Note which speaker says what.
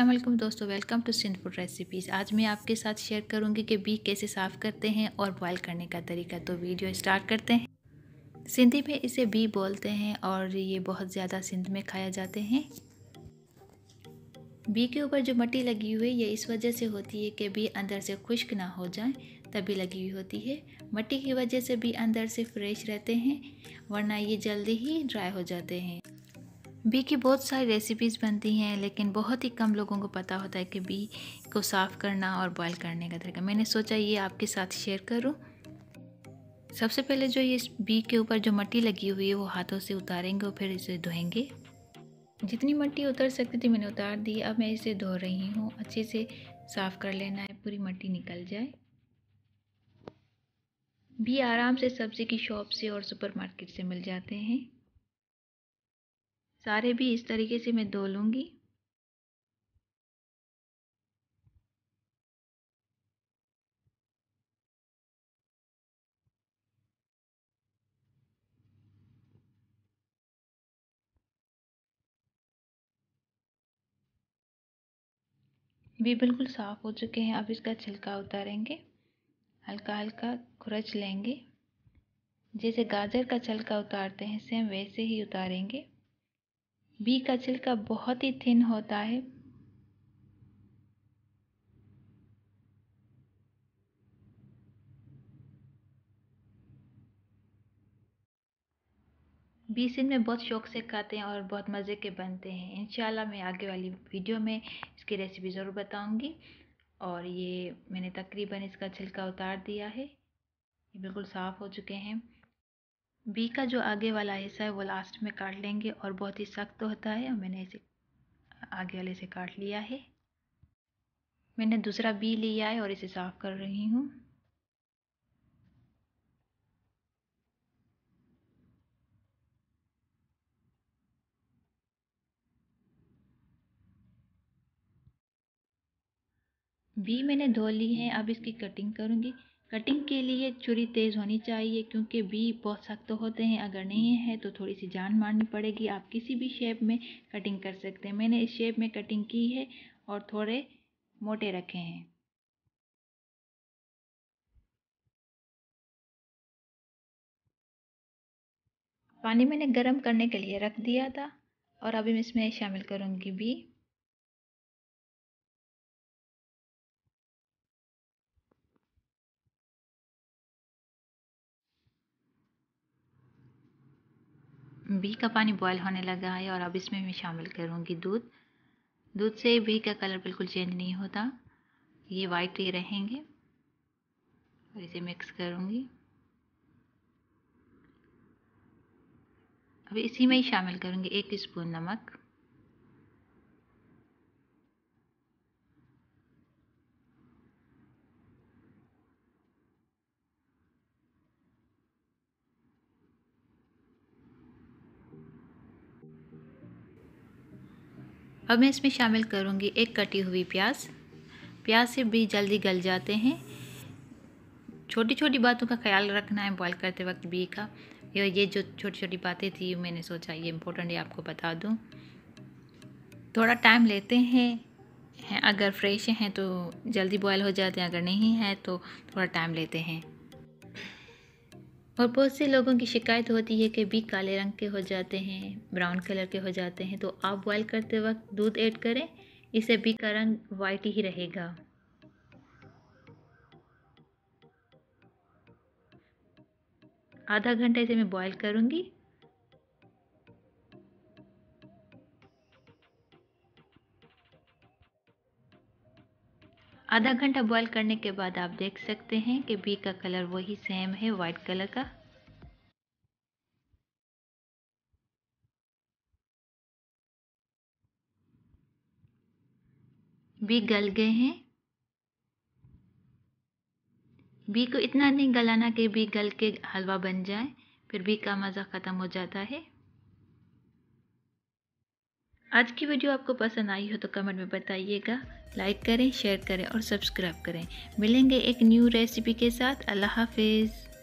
Speaker 1: असलम दोस्तों welcome to Sindh food recipes आज मैं आपके साथ शेयर करूंगी कि बीक कैसे साफ़ करते हैं और बॉयल करने का तरीका तो वीडियो स्टार्ट करते हैं सिंधी में इसे बी बोलते हैं और ये बहुत ज़्यादा सिंध में खाया जाते हैं बी के ऊपर जो मट्टी लगी हुई है ये इस वजह से होती है कि बी अंदर से खुश्क ना हो जाए तभी लगी हुई होती है मट्टी की वजह से बी अंदर से फ्रेश रहते हैं वरना ये जल्दी ही ड्राई हो जाते हैं बी की बहुत सारी रेसिपीज़ बनती हैं लेकिन बहुत ही कम लोगों को पता होता है कि बी को साफ़ करना और बॉयल करने का तरीका मैंने सोचा ये आपके साथ शेयर करूं सबसे पहले जो ये बी के ऊपर जो मट्टी लगी हुई है वो हाथों से उतारेंगे और फिर इसे धोएंगे जितनी मट्टी उतर सकती थी मैंने उतार दी अब मैं इसे धो रही हूँ अच्छे से साफ़ कर लेना है पूरी मट्टी निकल जाए भी आराम से सब्ज़ी की शॉप से और
Speaker 2: सुपरमार्केट से मिल जाते हैं सारे भी इस तरीके से मैं धो लूँगी भी बिल्कुल साफ़ हो चुके हैं अब इसका
Speaker 1: छिलका उतारेंगे हल्का हल्का खुरच लेंगे जैसे गाजर का छिलका उतारते हैं सेम वैसे ही उतारेंगे बी का छिलका बहुत ही थिन होता है बी सिन में बहुत शौक से खाते हैं और बहुत मज़े के बनते हैं इन मैं आगे वाली वीडियो में इसकी रेसिपी ज़रूर बताऊंगी और ये मैंने तकरीबन इसका छिलका उतार दिया है ये बिल्कुल साफ़ हो चुके हैं बी का जो आगे वाला हिस्सा है वो लास्ट में काट लेंगे और बहुत ही सख्त होता है मैंने इसे आगे वाले से काट लिया है मैंने दूसरा बी लिया है और इसे साफ़ कर रही हूँ
Speaker 2: बी मैंने धो ली
Speaker 1: है अब इसकी कटिंग करूँगी कटिंग के लिए छुरी तेज़ होनी चाहिए क्योंकि बी बहुत सख्त होते हैं अगर नहीं है तो थोड़ी सी जान मारनी पड़ेगी आप किसी भी शेप में कटिंग कर सकते
Speaker 2: हैं मैंने इस शेप में कटिंग की है और थोड़े मोटे रखे हैं पानी मैंने गर्म करने के लिए रख दिया था और अभी मैं इसमें शामिल करूँगी बी बी का पानी बॉयल होने लगा है और अब इसमें मैं शामिल करूँगी
Speaker 1: दूध दूध से बी का कलर बिल्कुल चेंज नहीं होता ये वाइट ही रहेंगे और इसे मिक्स करूँगी अब इसी में ही शामिल करूँगी एक स्पून नमक अब मैं इसमें शामिल करूँगी एक कटी हुई प्याज प्याज से भी जल्दी गल जाते हैं छोटी छोटी बातों का ख्याल रखना है बॉईल करते वक्त बी का ये ये जो छोटी छोटी बातें थी मैंने सोचा ये इम्पोर्टेंट है आपको बता दूँ थोड़ा टाइम लेते हैं हैं अगर फ्रेश हैं तो जल्दी बॉयल हो जाते हैं अगर नहीं है तो थोड़ा टाइम लेते हैं और बहुत से लोगों की शिकायत होती है कि बी काले रंग के हो जाते हैं ब्राउन कलर के हो जाते हैं तो आप बॉयल करते वक्त दूध ऐड करें इससे बी का रंग वाइट ही रहेगा आधा घंटा इसे मैं बॉयल करूँगी आधा घंटा बॉईल करने
Speaker 2: के बाद आप देख सकते हैं कि बी का कलर वही सेम है वाइट कलर का बी गल गए हैं
Speaker 1: बी को इतना नहीं गलाना कि बी गल के हलवा बन जाए फिर बी का मज़ा ख़त्म हो जाता है आज की वीडियो आपको पसंद आई हो तो कमेंट में बताइएगा लाइक करें शेयर करें और सब्सक्राइब करें मिलेंगे एक न्यू रेसिपी के साथ अल्लाह हाफिज़